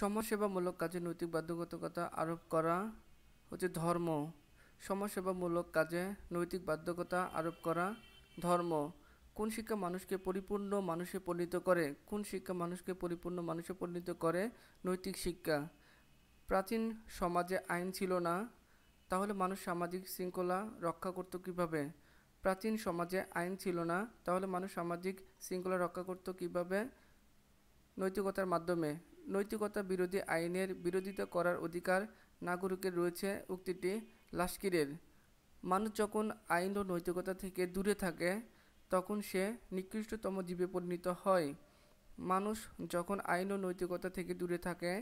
সমাজসেবামূলক কাজে নৈতিক বাধ্যবাধকতা আরোপ করা হচ্ছে ধর্ম সমাজসেবামূলক কাজে নৈতিক বাধ্যকতা আরোপ করা ধর্ম কোন শিক্ষা মানুষকে পরিপূর্ণ মানুষে পরিণত করে কোন শিক্ষা মানুষকে পরিপূর্ণ মানুষে পরিণত করে নৈতিক শিক্ষা প্রাচীন সমাজে আইন ছিল না তাহলে মানুষ সামাজিক শৃঙ্খলা রক্ষা করত কিভাবে প্রাচীন সমাজে আইন ছিল না তাহলে মানুষ সামাজিক শৃঙ্খলা রক্ষা করত কিভাবে নৈতিকতার মাধ্যমে নৈতিকতা বিরোধী আইনের বিরোধিতা করার অধিকার নাগরিকের রয়েছে উক্তিটি লাস্কিরের মানুষ যখন আইন ও নৈতিকতা থেকে দূরে থাকে তখন সে নিকৃষ্টতম জীবে পরিণত হয় মানুষ যখন আইন ও নৈতিকতা থেকে দূরে থাকে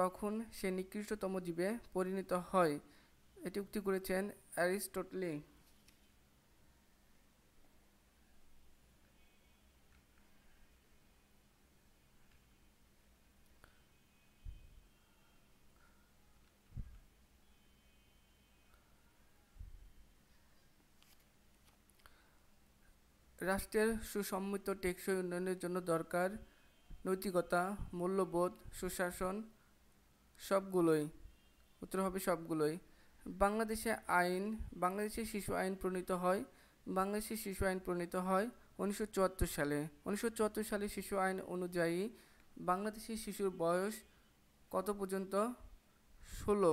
তখন সে নিকৃষ্টতম জীবে পরিণত হয় এটি উক্তি করেছেন অ্যারিস্টটলি রাষ্ট্রের সুসম্মিত টেকসই উন্নয়নের জন্য দরকার নৈতিকতা মূল্যবোধ সুশাসন সবগুলোই উত্তর হবে সবগুলোই বাংলাদেশে আইন বাংলাদেশে শিশু আইন প্রণীত হয় বাংলাদেশে শিশু আইন প্রণীত হয় উনিশশো সালে উনিশশো সালে শিশু আইন অনুযায়ী বাংলাদেশের শিশুর বয়স কত পর্যন্ত ষোলো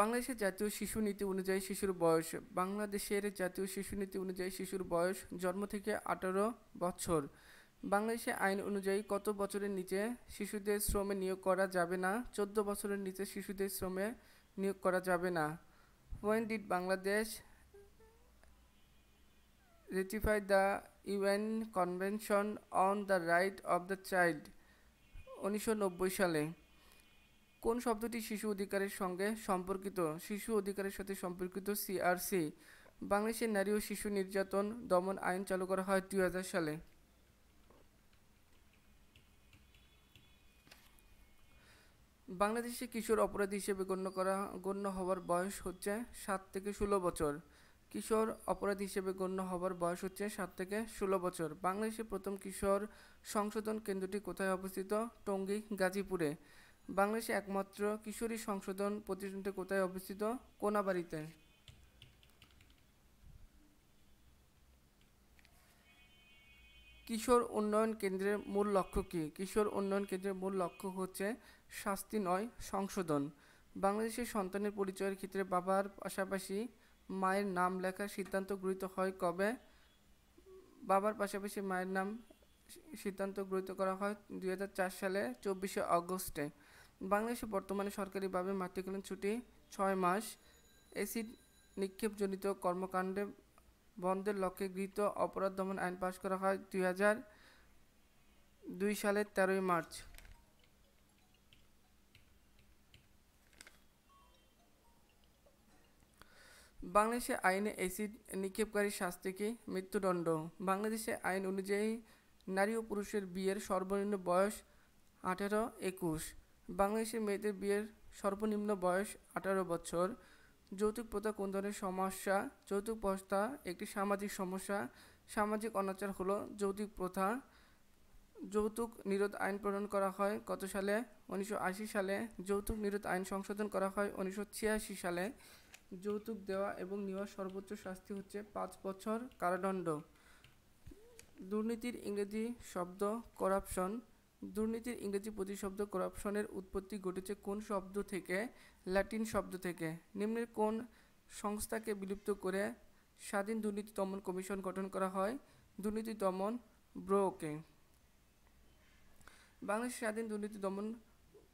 বাংলাদেশের জাতীয় শিশু নীতি অনুযায়ী শিশুর বয়স বাংলাদেশের জাতীয় শিশু নীতি অনুযায়ী শিশুর বয়স জন্ম থেকে আঠারো বছর বাংলাদেশে আইন অনুযায়ী কত বছরের নিচে শিশুদের শ্রমে নিয়োগ করা যাবে না চোদ্দ বছরের নিচে শিশুদের শ্রমে নিয়োগ করা যাবে না when did Bangladesh ratify the UN convention on the right of the child উনিশশো সালে কোন শব্দটি শিশু অধিকারের সঙ্গে সম্পর্কিত শিশু অধিকারের সাথে সম্পর্কিত সিআরসি বাংলাদেশের নারী ও শিশু নির্যাতন দমন আইন চালু করা হয় দুই সালে বাংলাদেশে কিশোর অপরাধী হিসেবে গণ্য করা গণ্য হওয়ার বয়স হচ্ছে সাত থেকে ষোলো বছর কিশোর অপরাধী হিসেবে গণ্য হওয়ার বয়স হচ্ছে সাত থেকে ষোলো বছর বাংলাদেশে প্রথম কিশোর সংশোধন কেন্দ্রটি কোথায় অবস্থিত টঙ্গী গাজীপুরে বাংলাদেশে একমাত্র কিশোরী সংশোধন প্রতিষ্ঠানটি কোথায় অবস্থিত কোনাবাড়িতে কিশোর উন্নয়ন কেন্দ্রের মূল লক্ষ্য কী কিশোর উন্নয়ন কেন্দ্রের মূল লক্ষ্য হচ্ছে শাস্তি নয় সংশোধন বাংলাদেশের সন্তানের পরিচয়ের ক্ষেত্রে বাবার পাশাপাশি মায়ের নাম লেখার সিদ্ধান্ত গৃহীত হয় কবে বাবার পাশাপাশি মায়ের নাম সিদ্ধান্ত গৃহীত করা হয় দুই সালে চব্বিশে আগস্টে বাংলাদেশে বর্তমানে সরকারিভাবে মাতৃকালীন ছুটি ছয় মাস এসিড নিক্ষেপজনিত কর্মকাণ্ডে বন্ধের লক্ষ্যে গৃহীত অপরাধ দমন আইন পাশ করা হয় দুই হাজার দুই সালের তেরোই মার্চ বাংলাদেশে আইনে এসিড নিক্ষেপকারী শাস্তিকে মৃত্যুদণ্ড বাংলাদেশে আইন অনুযায়ী নারী ও পুরুষের বিয়ের সর্বনিম্ন বয়স আঠেরো একুশ বাংলাদেশের মেয়েদের বিয়ের সর্বনিম্ন বয়স আঠারো বছর যৌতুক প্রথা কোন ধরনের সমস্যা যৌতুক প্রথা একটি সামাজিক সমস্যা সামাজিক অনাচার হলো যৌতুক প্রথা যৌতুক নিরোধ আইন প্রণয়ন করা হয় কত সালে উনিশশো সালে যৌতুক নিরোধ আইন সংশোধন করা হয় উনিশশো সালে যৌতুক দেওয়া এবং নেওয়ার সর্বোচ্চ শাস্তি হচ্ছে পাঁচ বছর কারাদণ্ড দুর্নীতির ইংরেজি শব্দ করাপশন দুর্নীতির ইংরেজি প্রতিশব্দ করাপশনের উৎপত্তি ঘটেছে কোন শব্দ থেকে ল্যাটিন শব্দ থেকে নিম্নের কোন সংস্থাকে বিলুপ্ত করে স্বাধীন দুর্নীতি দমন কমিশন গঠন করা হয় দুর্নীতি দমন ব্রোকে বাংলাদেশ স্বাধীন দুর্নীতি দমন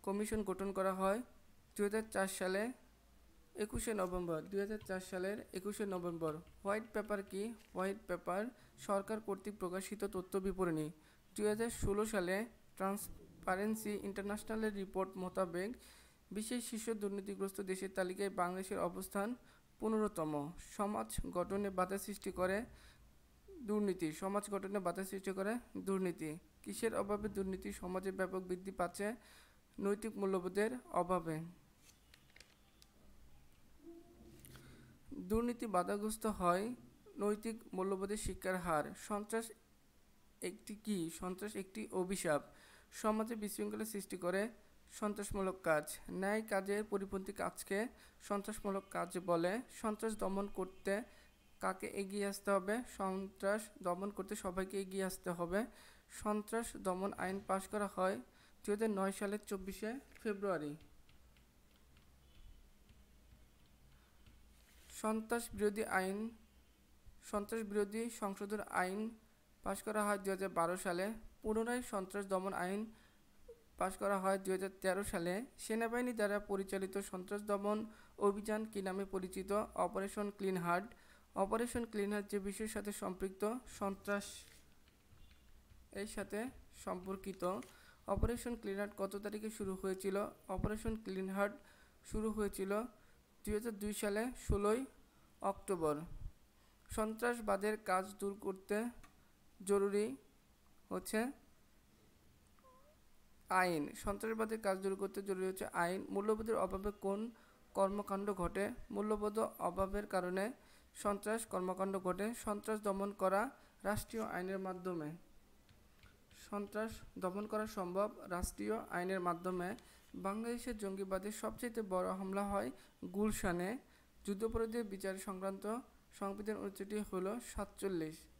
কমিশন গঠন করা হয় দু সালে একুশে নভেম্বর দু সালের একুশে নভেম্বর হোয়াইট পেপার কি হোয়াইট পেপার সরকার কর্তৃক প্রকাশিত তথ্য বিবরণী দু সালে ট্রান্সপারেন্সি ইন্টারন্যাশনালের রিপোর্ট মোতাবেক বিশ্বের শীর্ষ দুর্নীতিগ্রস্ত দেশের তালিকায় বাংলাদেশের অবস্থান পনেরোতম সমাজ গঠনে বাধা সৃষ্টি করে দুর্নীতি সমাজ গঠনে বাধা সৃষ্টি করে দুর্নীতি কিসের অভাবে দুর্নীতি সমাজে ব্যাপক বৃদ্ধি পাচ্ছে নৈতিক মূল্যবোধের অভাবে দুর্নীতি বাধাগ্রস্ত হয় নৈতিক মূল্যবোধের শিক্ষার হার সন্ত্রাস একটি কি সন্ত্রাস একটি অভিশাপ সমাজে বিশৃঙ্খলা সৃষ্টি করে সন্ত্রাসমূলক কাজ ন্যায় কাজের পরিপন্থী কাজকে সন্ত্রাসমূলক কাজ বলে সন্ত্রাস দমন করতে কাকে এগিয়ে আসতে হবে সন্ত্রাস দমন করতে সবাইকে এগিয়ে আসতে হবে সন্ত্রাস দমন আইন পাশ করা হয় দু নয় সালের চব্বিশে ফেব্রুয়ারি সন্ত্রাস বিরোধী আইন সন্ত্রাস বিরোধী সংশোধন আইন পাশ করা হয় দু হাজার বারো সালে পুনরায় সন্ত্রাস দমন আইন পাশ করা হয় দু সালে সেনাবাহিনী দ্বারা পরিচালিত সন্ত্রাস দমন অভিযান কি নামে পরিচিত operation clean heart operation clean heart যে বিষয়ের সাথে সম্পৃক্ত সন্ত্রাস এর সাথে সম্পর্কিত অপারেশন ক্লিন হার্ট কত তারিখে শুরু হয়েছিল অপারেশন ক্লিন হার্ট শুরু হয়েছিল দুই সালে ষোলোই অক্টোবর সন্ত্রাসবাদের কাজ দূর করতে জরুরি হচ্ছে আইন সন্ত্রাসবাদের কাজ দূর করতে জরুরি হচ্ছে আইন মূল্যবোধের অভাবে কোন কর্মকাণ্ড ঘটে মূল্যবোধ অভাবের কারণে সন্ত্রাস কর্মকাণ্ড ঘটে সন্ত্রাস দমন করা রাষ্ট্রীয় আইনের মাধ্যমে সন্ত্রাস দমন করা সম্ভব রাষ্ট্রীয় আইনের মাধ্যমে বাংলাদেশের জঙ্গিবাদের সবচেয়ে বড় হামলা হয় গুলশানে যুদ্ধাপরাধীর বিচার সংক্রান্ত সংবিধান অনুচ্ছেদটি হল সাতচল্লিশ